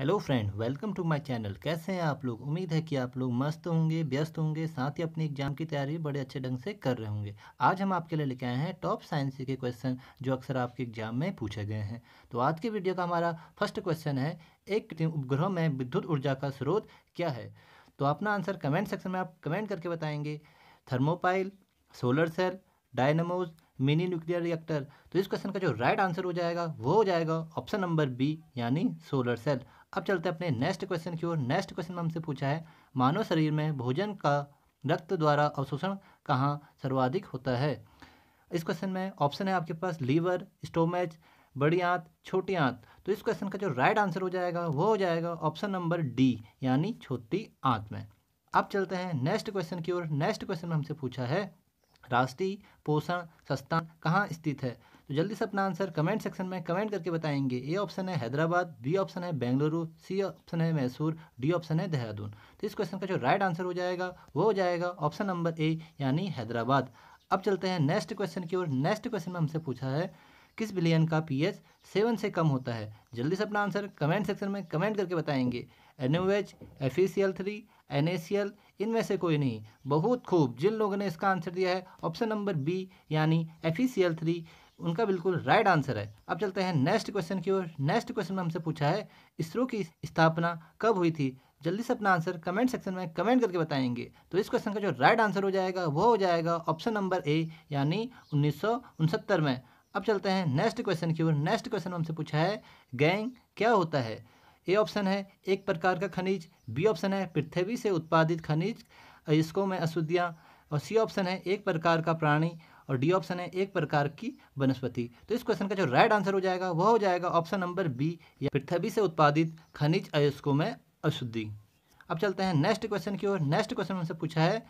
hello friend welcome to my channel कैसे हैं आप लोग उम्मीद है कि आप लोग मस्त होंगे व्यस्त होंगे साथ ही अपनी एग्जाम की तैयारी बड़े अच्छे ढंग से कर रहे होंगे आज हम आपके लिए लेके आए हैं टॉप साइंस के क्वेश्चन जो अक्सर आपके एग्जाम में पूछे गए हैं तो आज के वीडियो का हमारा फर्स्ट क्वेश्चन है एक उपग्रह में विद्युत ऊर्जा का स्रोत क्या है तो अपना आंसर कमेंट सेक्शन में आप कमेंट करके बताएंगे thermopile solar cell dynamos mini nuclear reactor तो इस क्वेश्चन का जो राइट आंसर हो जाएगा वो हो जाएगा ऑप्शन नंबर बी यानी सोलर सेल अब चलते हैं अपने नेक्स्ट क्वेश्चन की ओर नेक्स्ट क्वेश्चन में हमसे पूछा है मानव शरीर में भोजन का रक्त द्वारा अवशोषण कहाँ सर्वाधिक होता है इस क्वेश्चन में ऑप्शन है आपके पास लीवर स्टोमेज बड़ी आंत छोटी आंत तो इस क्वेश्चन का जो राइट आंसर हो जाएगा वो हो जाएगा ऑप्शन नंबर डी यानी छोटी आंत में अब चलते हैं नेक्स्ट क्वेश्चन की ओर नेक्स्ट क्वेश्चन में हमसे पूछा है राष्ट्रीय पोषण संस्थान कहाँ स्थित है तो जल्दी से अपना आंसर कमेंट सेक्शन में कमेंट करके बताएंगे ए ऑप्शन है हैदराबाद बी ऑप्शन है बेंगलुरु सी ऑप्शन है मैसूर डी ऑप्शन है देहरादून तो इस क्वेश्चन का जो राइट आंसर हो जाएगा वो हो जाएगा ऑप्शन नंबर ए यानी हैदराबाद अब चलते हैं नेक्स्ट क्वेश्चन की ओर नेक्स्ट क्वेश्चन में हमसे पूछा है किस बिलियन का एच सेवन से कम होता है जल्दी से अपना आंसर कमेंट सेक्शन में कमेंट करके बताएंगे N O H F E C L three N इनमें से कोई नहीं बहुत खूब जिन लोगों ने इसका आंसर दिया है ऑप्शन नंबर बी यानी एफ थ्री उनका बिल्कुल राइट आंसर है अब चलते हैं नेक्स्ट क्वेश्चन की ओर नेक्स्ट क्वेश्चन में हमसे पूछा है इसरो की स्थापना कब हुई थी जल्दी से अपना आंसर कमेंट सेक्शन में कमेंट करके बताएंगे तो इस क्वेश्चन का जो राइट आंसर हो जाएगा वो हो जाएगा ऑप्शन नंबर ए यानी उन्नीस में अब चलते हैं नेक्स्ट क्वेश्चन की ओर नेक्स्ट क्वेश्चन में हमसे पूछा है गैंग क्या होता है ए ऑप्शन है एक प्रकार का खनिज बी ऑप्शन है पृथ्वी से उत्पादित खनिज इसको मैं अशुद्धियाँ और सी ऑप्शन है एक प्रकार का प्राणी और डी ऑप्शन है एक प्रकार की वनस्पति तो इस क्वेश्चन का जो राइट आंसर हो जाएगा वह हो जाएगा ऑप्शन नंबर बी या पृथ्वी से उत्पादित खनिज अयस्को में अशुद्धि अब चलते हैं नेक्स्ट क्वेश्चन की ओर नेक्स्ट क्वेश्चन हमसे पूछा है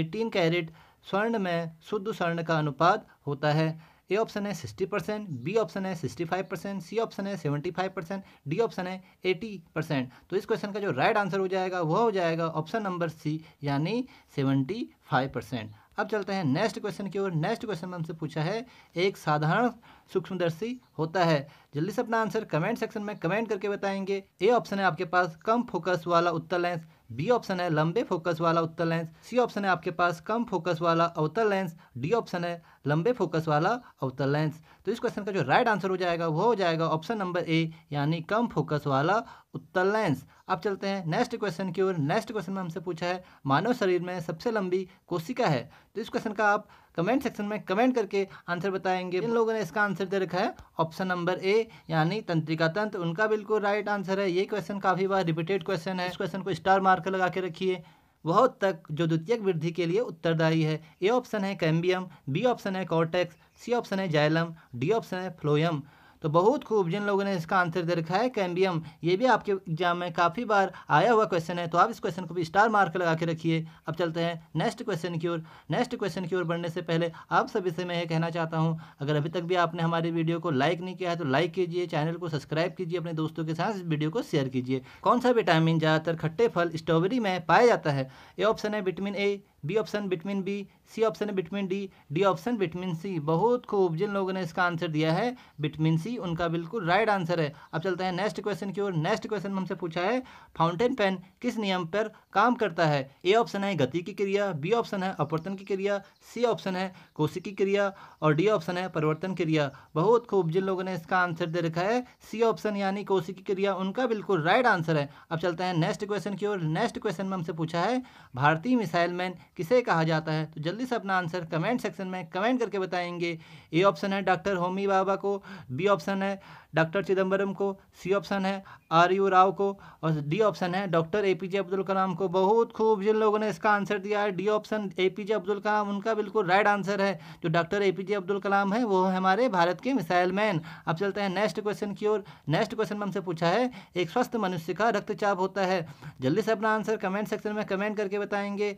एटीन कैरेट स्वर्ण में शुद्ध स्वर्ण का अनुपात होता है ए ऑप्शन है सिक्सटी परसेंट बी ऑप्शन है sixty five percent C option है seventy five percent D option है एटी परसेंट तो इस क्वेश्चन का जो राइट आंसर हो जाएगा वह हो जाएगा ऑप्शन नंबर सी यानी सेवेंटी फाइव परसेंट अब चलते हैं नेक्स्ट क्वेश्चन की ओर नेक्स्ट क्वेश्चन में हमसे पूछा है एक साधारण सूक्ष्मदर्शी होता है जल्दी से अपना आंसर कमेंट सेक्शन में कमेंट करके बताएंगे ए ऑप्शन है आपके पास कम फोकस वाला उत्तर लेंस बी ऑप्शन है लंबे फोकस वाला उत्तर लेंस सी ऑप्शन है आपके पास कम फोकस वाला अवतर लेंस डी ऑप्शन है लंबे फोकस वाला अवतर लेंस तो इस क्वेश्चन का जो राइट आंसर हो जाएगा वो हो जाएगा ऑप्शन नंबर ए यानी कम फोकस वाला उत्तर लेंस अब चलते हैं नेक्स्ट क्वेश्चन की ओर नेक्स्ट क्वेश्चन में हमसे पूछा है मानव शरीर में सबसे लंबी कोशिका है तो इस क्वेश्चन का आप कमेंट सेक्शन में कमेंट करके आंसर बताएंगे इन लोगों ने इसका आंसर दे रखा है ऑप्शन नंबर ए यानी तंत्रिका तंत्र उनका बिल्कुल राइट आंसर है ये क्वेश्चन काफ़ी बार रिपीटेड क्वेश्चन है इस क्वेश्चन को स्टार मार्कर लगा के रखिए बहुत तक जो द्वितीय वृद्धि के लिए उत्तरदायी है ए ऑप्शन है कैम्बियम बी ऑप्शन है कॉर्टेक्स सी ऑप्शन है जैलम डी ऑप्शन है फ्लोयम तो बहुत खूब जिन लोगों ने इसका आंसर दे रखा है कैम्बियम ये भी आपके एग्जाम में काफ़ी बार आया हुआ क्वेश्चन है तो आप इस क्वेश्चन को भी स्टार मार्क लगा के रखिए अब चलते हैं नेक्स्ट क्वेश्चन की ओर नेक्स्ट क्वेश्चन की ओर बढ़ने से पहले आप सभी से मैं ये कहना चाहता हूँ अगर अभी तक भी आपने हमारी वीडियो को लाइक नहीं किया है तो लाइक कीजिए चैनल को सब्सक्राइब कीजिए अपने दोस्तों के साथ इस वीडियो को शेयर कीजिए कौन सा विटामिन ज़्यादातर खट्टे फल स्ट्रॉबेरी में पाया जाता है ये ऑप्शन है vitamin A B option between B C option है between D D option between C बहुत खूब जिन लोगों ने इसका आंसर दिया है बिटवीन सी उनका बिल्कुल राइट आंसर है अब चलते हैं नेक्स्ट क्वेश्चन की ओर नेक्स्ट क्वेश्चन हमसे पूछा है फाउंटेन पेन किस नियम पर काम करता है ए ऑप्शन है गति की क्रिया बी ऑप्शन है अपवर्तन की क्रिया सी ऑप्शन है कोशिकी क्रिया और डी ऑप्शन है परिवर्तन क्रिया बहुत खूब जिन लोगों ने इसका आंसर दे रखा है सी ऑप्शन यानी कोशिकी क्रिया उनका बिल्कुल राइट आंसर है अब चलते हैं नेक्स्ट क्वेश्चन की ओर नेक्स्ट क्वेश्चन में हमसे पूछा है भारतीय मिसाइल मैन किसे कहा जाता है तो जल्दी से अपना आंसर कमेंट सेक्शन में कमेंट करके बताएंगे ए ऑप्शन है डॉक्टर होमी बाबा को बी ऑप्शन है डॉक्टर चिदम्बरम को सी ऑप्शन है आर यू राव को और डी ऑप्शन है doctor A P J Abdul Kalam को बहुत खूब जिन लोगों ने इसका आंसर दिया है D option A P J Abdul Kalam उनका बिल्कुल राइट आंसर है जो doctor A P J Abdul Kalam है वो हमारे भारत के मिसाइल मैन अब चलते हैं नेक्स्ट क्वेश्चन की ओर नेक्स्ट क्वेश्चन में हमसे पूछा है एक स्वस्थ मनुष्य का रक्तचाप होता है जल्दी से अपना आंसर कमेंट सेक्शन में कमेंट करके बताएंगे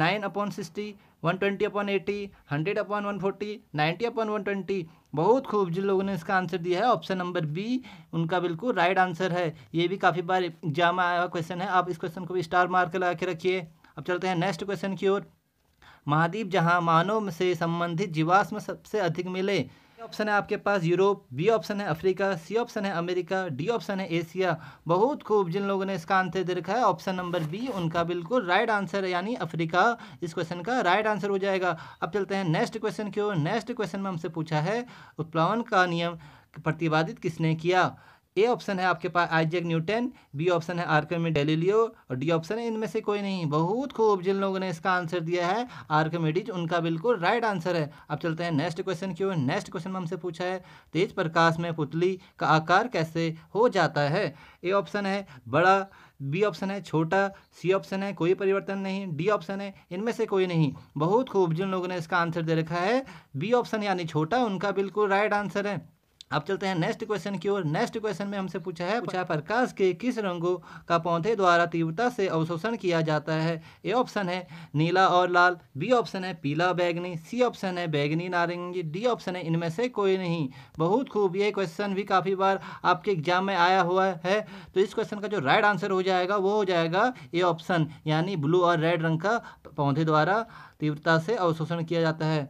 nine upon sixty one twenty upon eighty hundred upon one forty ninety upon one twenty बहुत खूब जिन लोगों ने इसका आंसर दिया है ऑप्शन नंबर बी उनका बिल्कुल राइट आंसर है ये भी काफ़ी बार एग्जाम में आया हुआ क्वेश्चन है आप इस क्वेश्चन को भी स्टार मार्क लगा के रखिए अब चलते हैं नेक्स्ट क्वेश्चन की ओर महाद्वीप जहाँ मानव से संबंधित जीवाश्म सबसे अधिक मिले ऑप्शन है आपके पास यूरोप बी ऑप्शन है अफ्रीका सी ऑप्शन है अमेरिका डी ऑप्शन है एशिया बहुत खूब जिन लोगों ने इसका आंसर दे रखा है ऑप्शन नंबर बी उनका बिल्कुल राइट आंसर यानी अफ्रीका इस क्वेश्चन का राइट आंसर हो जाएगा अब चलते हैं नेक्स्ट क्वेश्चन क्यों नेक्स्ट क्वेश्चन में हमसे पूछा है उत्प्लावन का नियम प्रतिपादित किसने किया ए ऑप्शन है आपके पास आइजेक न्यूटन बी ऑप्शन है आर्कमिड गैलीलियो और डी ऑप्शन है इनमें से कोई नहीं बहुत खूब जिन लोगों ने इसका आंसर दिया है आर्कमिडीज उनका बिल्कुल राइट आंसर है अब चलते हैं नेक्स्ट क्वेश्चन क्यों नेक्स्ट क्वेश्चन में हमसे पूछा है तेज प्रकाश में पुतली का आकार कैसे हो जाता है ए ऑप्शन है बड़ा बी ऑप्शन है छोटा सी ऑप्शन है कोई परिवर्तन नहीं डी ऑप्शन है इनमें से कोई नहीं बहुत खूब जिन लोगों ने इसका आंसर दे रखा है बी ऑप्शन यानी छोटा उनका बिल्कुल राइट आंसर है अब चलते हैं नेक्स्ट क्वेश्चन की ओर नेक्स्ट क्वेश्चन में हमसे पूछा है पूछा प्रकाश के किस रंगों का पौधे द्वारा तीव्रता से अवशोषण किया जाता है ए ऑप्शन है नीला और लाल बी ऑप्शन है पीला बैगनी सी ऑप्शन है बैगनी नारंगी डी ऑप्शन है इनमें से कोई नहीं बहुत खूब ये क्वेश्चन भी काफ़ी बार आपके एग्जाम में आया हुआ है तो इस क्वेश्चन का जो राइट आंसर हो जाएगा वो हो जाएगा ए ऑप्शन यानी ब्लू और रेड रंग का पौधे द्वारा तीव्रता से अवशोषण किया जाता है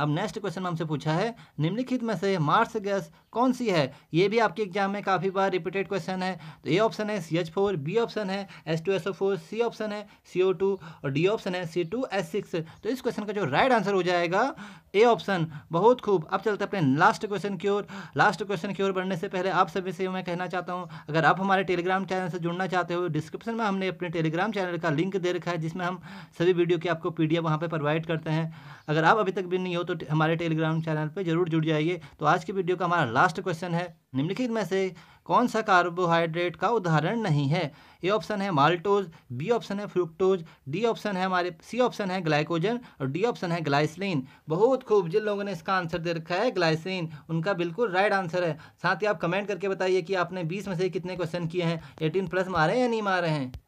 अब नेक्स्ट क्वेश्चन में हमसे पूछा है निम्नलिखित में से मार्स गैस कौन सी है ये भी आपके एग्जाम में काफ़ी बार रिपीटेड क्वेश्चन है तो ए ऑप्शन है C H four B option है S two S O four C option है सी ओ टू और डी ऑप्शन है सी टू एस सिक्स तो इस क्वेश्चन का जो राइट आंसर हो जाएगा ए ऑप्शन बहुत खूब अब चलते अपने लास्ट क्वेश्चन की ओर लास्ट क्वेश्चन की ओर बढ़ने से पहले आप सभी से मैं कहना चाहता हूँ अगर आप हमारे टेलीग्राम चैनल से जुड़ना चाहते हो डिस्क्रिप्शन में हमने अपने टेलीग्राम चैनल का लिंक दे रखा है जिसमें हम सभी वीडियो की आपको पी डी एफ वहाँ पर प्रोवाइड करते हैं अगर आप अभी तक भी नहीं हो तो हमारे टेलीग्राम चैनल पर जरूर जुड़ जाइए तो आज की वीडियो का हमारा लास्ट क्वेश्चन है निम्नलिखित में से कौन सा कार्बोहाइड्रेट का उदाहरण नहीं है ए ऑप्शन है माल्टोज बी ऑप्शन है फ्रुक्टोज डी ऑप्शन है हमारे सी ऑप्शन है ग्लाइकोजन और डी ऑप्शन है ग्लाइसलिन बहुत खूब जिन लोगों ने इसका आंसर दे रखा है ग्लाइसिन उनका बिल्कुल राइट आंसर है साथ ही आप कमेंट करके बताइए कि आपने बीस में से कितने क्वेश्चन किए हैं एटीन प्लस मारे हैं या नहीं मारे हैं